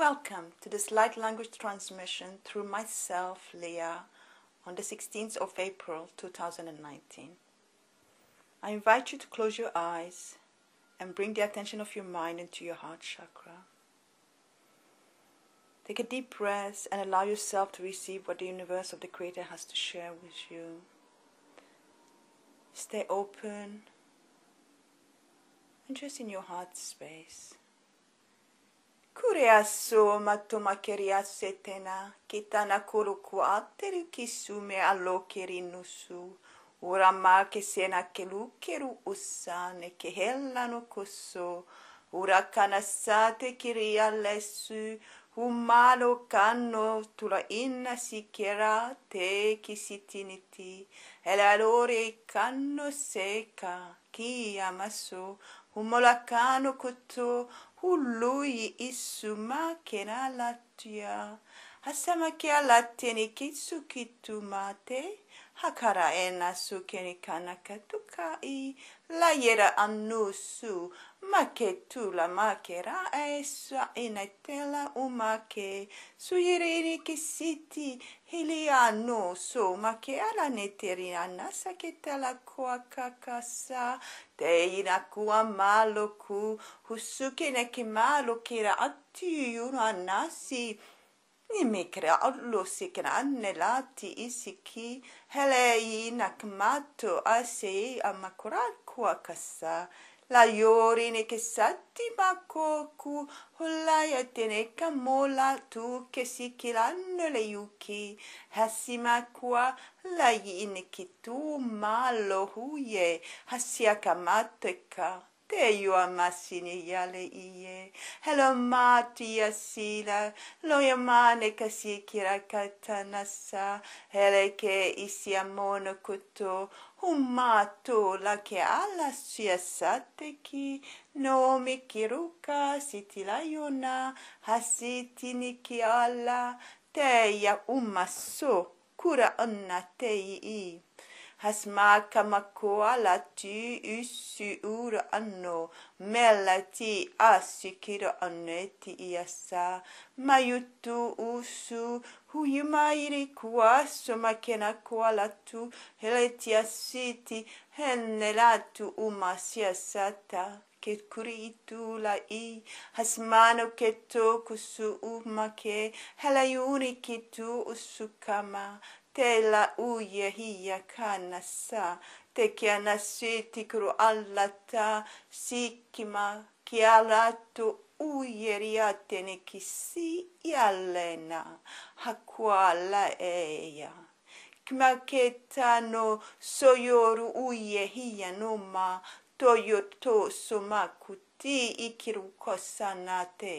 Welcome to this light language transmission through myself, Leah, on the 16th of April 2019. I invite you to close your eyes and bring the attention of your mind into your heart chakra. Take a deep breath and allow yourself to receive what the universe of the Creator has to share with you. Stay open and just in your heart space. Cureasso mattomakeriassetena, kitana kurukuatteri kisume allokerinussu, urama kesena kelukeru ussane che kosso, urakanassate kiriallessu, Umalo canno tula inna sichera te chi sitiniti, e la lore canno seca, chi amasso, umolacano cotto, Hului isuma kenalatia. Hasamake latenikitsu mate. Hakara enasu kenikanakatuka i. Layera anusu. Make la makera esa inetela umake. Suyirini kisiti. Ilia no so ma che alla netterina na sa che te la qua caca te in a qua malo cu hu su che ne che malo che uno nasi ni me crea lo si na anne lati i si chi hele in mato a a ma qua la yorine che sattima koku hollaya tene kamola tu che si kilanno le yuki hasima qua la yin kitu malo huye hasia kamateka Teyo amasini yale iye. Hello mati asila. Loyamane kasikira katanasa. Hele ke isiamono kuto. Hummato la che alla sia sateki. Nomi kiruka sitilayona. Hasitini ki alla. Teya ummaso. Kura onna teyi i. hasma kama kamakoa la ti usu ura anno me asikiro aneti iasa mayutu usu hu yuma iri kuasu la tu hele asiti henne la tu uma siasata che la i has che to u ma che che tu kama te la uye hiya kana sa te kana se kru alla ta ki ala tu uye ne ki si ya lena la eya kma ke ta no so uye hiya no toyo to yo to so ma kuti ikiru kosa te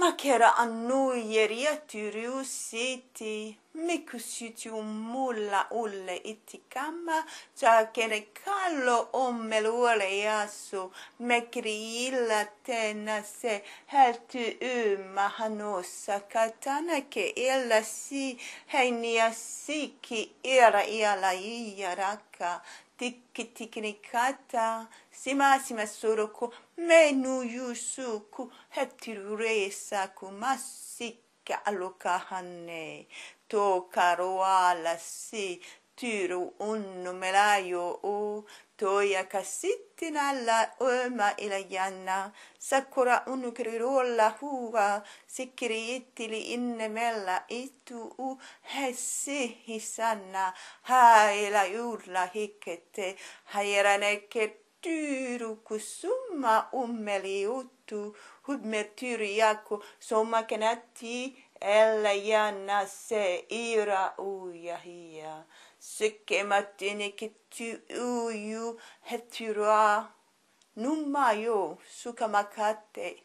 Makara annuyeria turiu siti mikusitium mulla ulle itikama ja kene kallo ommeluoleasu mekriilla tenase helty ymmahanossa katanake illa si heiniasiki ira iala iiarakka tikinikata sima sima soroku menu yusuku hetiruresaku masika alokahane tokaroalasi tyru unnumelayo u toya kasittina la öma ila janna sakura unukrirolla huva inne mella itu u hessi hisanna haila juurla hikette hajeraneke tyru kusumma ummeli uttu hudmer tyru jakku kenätti ella janna se ira uja hia. Sicke matene che tu u u hetura non maio su camacate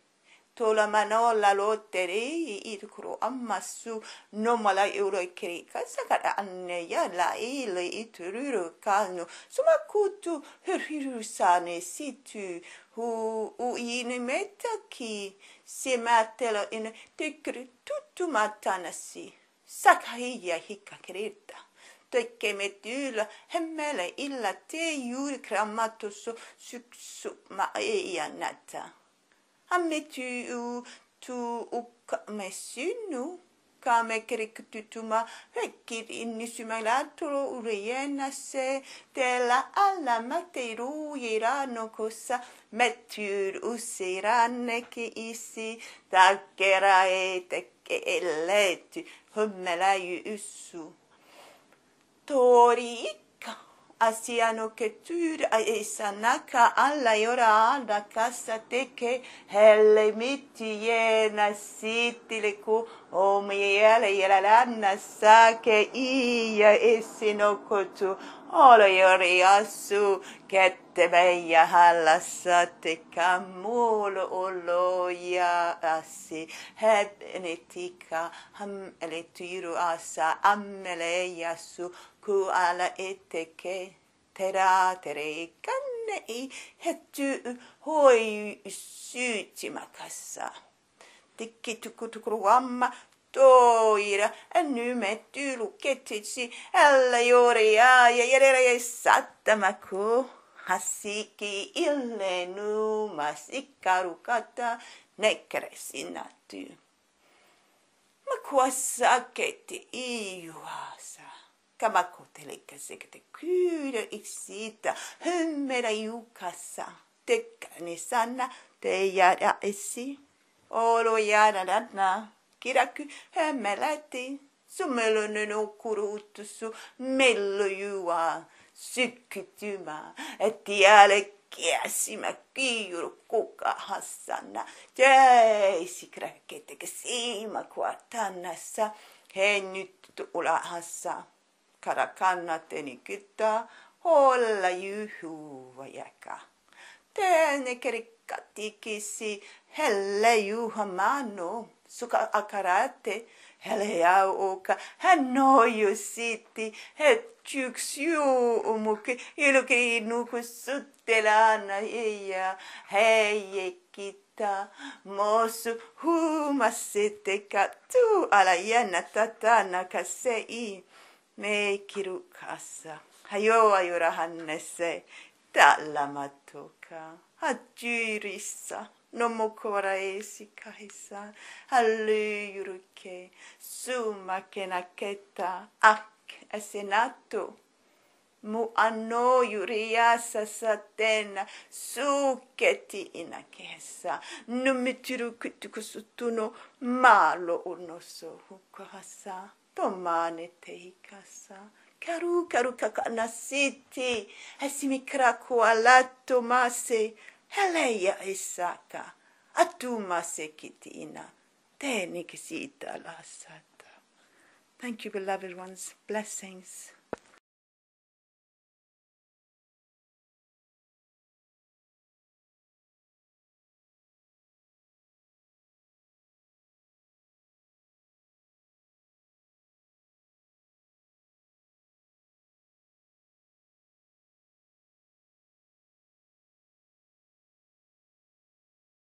to la mano la i il cro amma su no mala euro e cre ca sa ca anne ya la e le ituru calno su ma cu tu per sane si tu u u in metta chi se mattelo in te cre tutto mattana si sa ca ia hicca creta tekemetiyle hemmele illa e, teyur ei süksu ma'eyanata. Hammetu tu ukmesynu kamekeriktytuma rekkir innisymäläturo urejennässe tela alla mäteiru jiranokossa mettyr usiranneki isi takkera ei tekke elleetty hömmeläjy yssu retórica asiano noktura e sanaka alla yora alda kasa teke helle omi nasitiliku omiyele lanna nasake iya esinokotu olo yori asu ket temeia hallassa teka muul oloja assi ham ele tiru assa ammele jassu ku ala eteke tera tere kanne i hetty hoi syytimakassa. Tikki tuku tuku amma toira nu metty luketitsi älä juuri ja järjellä sattamaku. Hasiki illenu ma nekresinatty. Makuasaketi iuasa. Kamakotelikäsekete kyllä iksita hymmerä jukassa. Tekkani sanna te jäädä esi. Olo jäädä lätnä. Kiraky hemmeläti. Sumelunenu kuruuttusu mello juaa sykkitymään, että jälkeen kiesimme kiiru kuka hassanna. Jeisi kräkketeke siima tannassa, Hei nyt ula hassa. Kara kannateni niin kyttää. Olla juhuva jäkä. Tänne kerikka tikisi. Helle juha manu. Suka akarate. Helejau uka, hanoju siti, het yksi juumuki, ilki nukus suttelana ja heijekita. Mosu huumasitte katu ala jännä tatana i, meikiru kassa. Hajoa jura hannesse, tällä matuka, hatjyrissa. no mo kora e si kahisa. Halu yuruke, su ma ke na keta, ak e senato. Mu ano yuria sa sa tena, su keti ina kehesa. No me tiru kutu kusutuno, ma lo uno so hukohasa. Tomane te hikasa. Karu karu kakana siti, esimi krakua lato masi. Heleia isaka, atuma sekitina, te nikisita lasata. Thank you, beloved ones. Blessings.